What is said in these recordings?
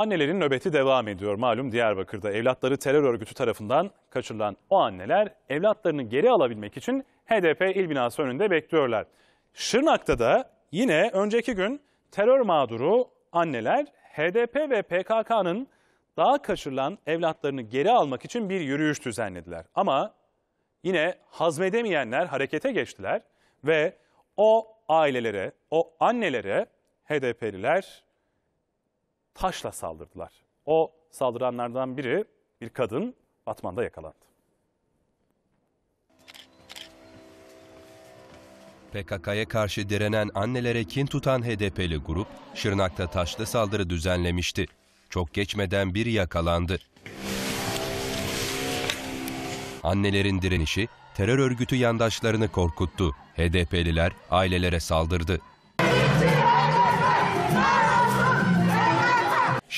Annelerin nöbeti devam ediyor malum Diyarbakır'da. Evlatları terör örgütü tarafından kaçırılan o anneler evlatlarını geri alabilmek için HDP il binası önünde bekliyorlar. Şırnak'ta da yine önceki gün terör mağduru anneler HDP ve PKK'nın daha kaçırılan evlatlarını geri almak için bir yürüyüş düzenlediler. Ama yine hazmedemeyenler harekete geçtiler ve o ailelere, o annelere HDP'liler taşla saldırdılar. O saldıranlardan biri bir kadın Batman'da yakalandı. PKK'ya karşı direnen annelere kin tutan HDP'li grup Şırnak'ta taşlı saldırı düzenlemişti. Çok geçmeden biri yakalandı. Annelerin direnişi terör örgütü yandaşlarını korkuttu. HDP'liler ailelere saldırdı.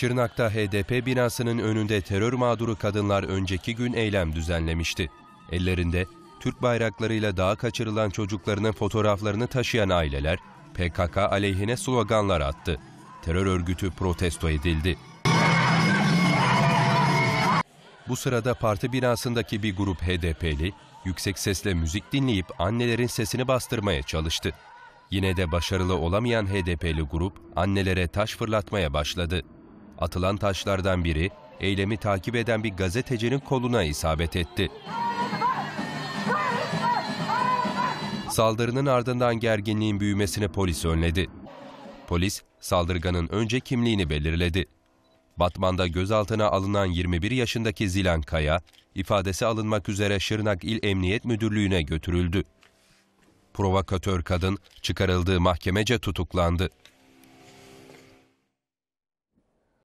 Şırnak'ta HDP binasının önünde terör mağduru kadınlar önceki gün eylem düzenlemişti. Ellerinde Türk bayraklarıyla dağa kaçırılan çocuklarının fotoğraflarını taşıyan aileler PKK aleyhine sloganlar attı. Terör örgütü protesto edildi. Bu sırada parti binasındaki bir grup HDP'li yüksek sesle müzik dinleyip annelerin sesini bastırmaya çalıştı. Yine de başarılı olamayan HDP'li grup annelere taş fırlatmaya başladı. Atılan taşlardan biri eylemi takip eden bir gazetecinin koluna isabet etti. Saldırının ardından gerginliğin büyümesini polis önledi. Polis saldırganın önce kimliğini belirledi. Batman'da gözaltına alınan 21 yaşındaki Zilan Kaya, ifadesi alınmak üzere Şırnak İl Emniyet Müdürlüğü'ne götürüldü. Provokatör kadın çıkarıldığı mahkemece tutuklandı.